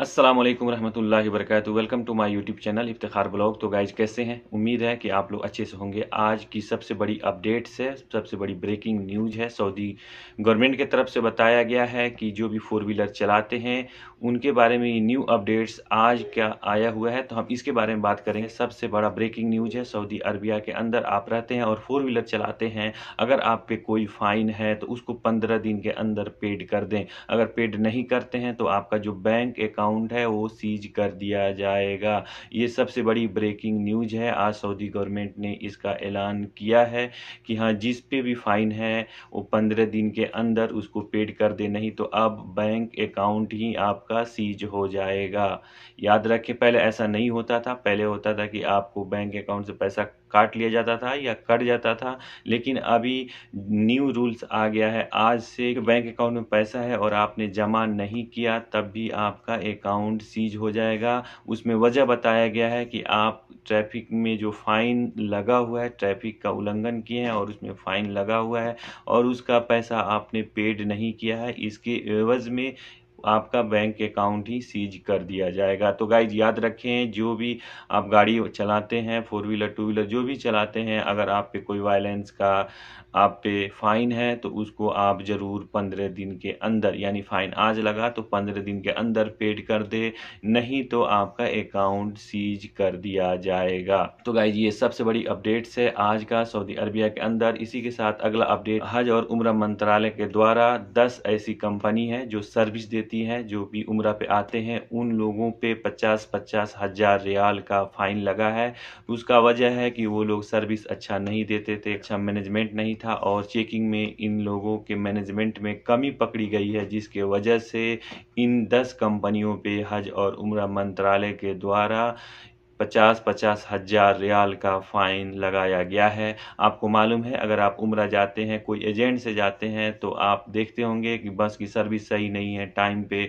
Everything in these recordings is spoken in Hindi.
अस्सलाम वालेकुम रहमतुल्लाहि welcome to my YouTube channel इफ्तार ब्लॉग तो गाइज कैसे हैं उम्मीद है कि आप लोग अच्छे से होंगे आज की सबसे बड़ी अपडेट्स है सबसे बड़ी ब्रेकिंग न्यूज है सऊदी गवर्नमेंट की तरफ से बताया गया है कि जो भी फोर व्हीलर चलाते हैं उनके बारे में न्यू अपडेट्स आज क्या आया हुआ है तो हम इसके बारे में बात करेंगे सबसे बड़ा ब्रेकिंग न्यूज है सऊदी अरबिया के अंदर आप रहते हैं और फोर व्हीलर चलाते हैं अगर आप पे कोई फ़ाइन है तो उसको पंद्रह दिन के अंदर पेड कर दें अगर पेड नहीं करते हैं तो आपका जो बैंक अकाउंट अकाउंट है वो सीज कर दिया जाएगा ये सबसे बड़ी ब्रेकिंग न्यूज है आज सऊदी गवर्नमेंट ने इसका ऐलान किया है कि हाँ जिस पे भी फाइन है वो पंद्रह दिन के अंदर उसको पेड कर दे नहीं तो अब बैंक अकाउंट ही आपका सीज हो जाएगा याद रखें पहले ऐसा नहीं होता था पहले होता था कि आपको बैंक अकाउंट से पैसा काट लिया जाता था या कट जाता था लेकिन अभी न्यू रूल्स आ गया है आज से बैंक अकाउंट में पैसा है और आपने जमा नहीं किया तब भी आपका अकाउंट सीज हो जाएगा उसमें वजह बताया गया है कि आप ट्रैफिक में जो फ़ाइन लगा हुआ है ट्रैफिक का उल्लंघन किए हैं और उसमें फ़ाइन लगा हुआ है और उसका पैसा आपने पेड नहीं किया है इसके एवज में आपका बैंक अकाउंट ही सीज कर दिया जाएगा तो गाइज याद रखें जो भी आप गाड़ी चलाते हैं फोर व्हीलर टू व्हीलर जो भी चलाते हैं अगर आप पे कोई वायलेंस का आप पे फ़ाइन है तो उसको आप ज़रूर पंद्रह दिन के अंदर यानी फ़ाइन आज लगा तो पंद्रह दिन के अंदर पेड कर दे नहीं तो आपका अकाउंट सीज कर दिया जाएगा तो गाइज ये सबसे बड़ी अपडेट्स है आज का सऊदी अरबिया के अंदर इसी के साथ अगला अपडेट हज और उम्र मंत्रालय के द्वारा दस ऐसी कंपनी है जो सर्विस देती देती है जो भी उम्र पे आते हैं उन लोगों पे पचास पचास हज़ार रियाल का फ़ाइन लगा है उसका वजह है कि वो लोग सर्विस अच्छा नहीं देते थे अच्छा मैनेजमेंट नहीं था और चेकिंग में इन लोगों के मैनेजमेंट में कमी पकड़ी गई है जिसके वजह से इन दस कंपनियों पे हज और उम्र मंत्रालय के द्वारा पचास पचास हज़ार रियाल का फ़ाइन लगाया गया है आपको मालूम है अगर आप उम्र जाते हैं कोई एजेंट से जाते हैं तो आप देखते होंगे कि बस की सर्विस सही नहीं है टाइम पे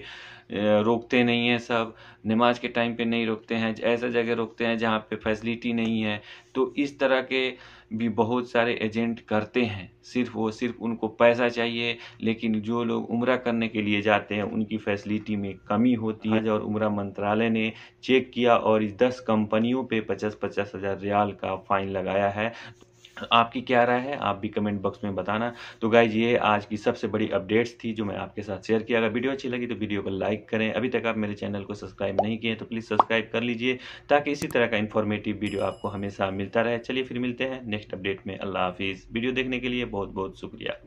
रोकते नहीं हैं सब नमाज के टाइम पे नहीं रोकते हैं ऐसा जगह रोकते हैं जहाँ पे फैसिलिटी नहीं है तो इस तरह के भी बहुत सारे एजेंट करते हैं सिर्फ वो सिर्फ उनको पैसा चाहिए लेकिन जो लोग उम्र करने के लिए जाते हैं उनकी फैसिलिटी में कमी होती है और उम्र मंत्रालय ने चेक किया और इस दस कंपनियों पे पचास पचास हज़ार रियाल का फ़ाइन लगाया है आपकी क्या राय है आप भी कमेंट बॉक्स में बताना तो गाइज ये आज की सबसे बड़ी अपडेट्स थी जो मैं आपके साथ शेयर किया अगर वीडियो अच्छी लगी तो वीडियो को लाइक करें अभी तक आप मेरे चैनल को सब्सक्राइब नहीं किए तो प्लीज़ सब्सक्राइब कर लीजिए ताकि इसी तरह का इन्फॉर्मेटिव वीडियो आपको हमेशा मिलता रहे चलिए फिर मिलते हैं नेक्स्ट अपडेट में अल्लाह हाफिज़ वीडियो देखने के लिए बहुत बहुत शुक्रिया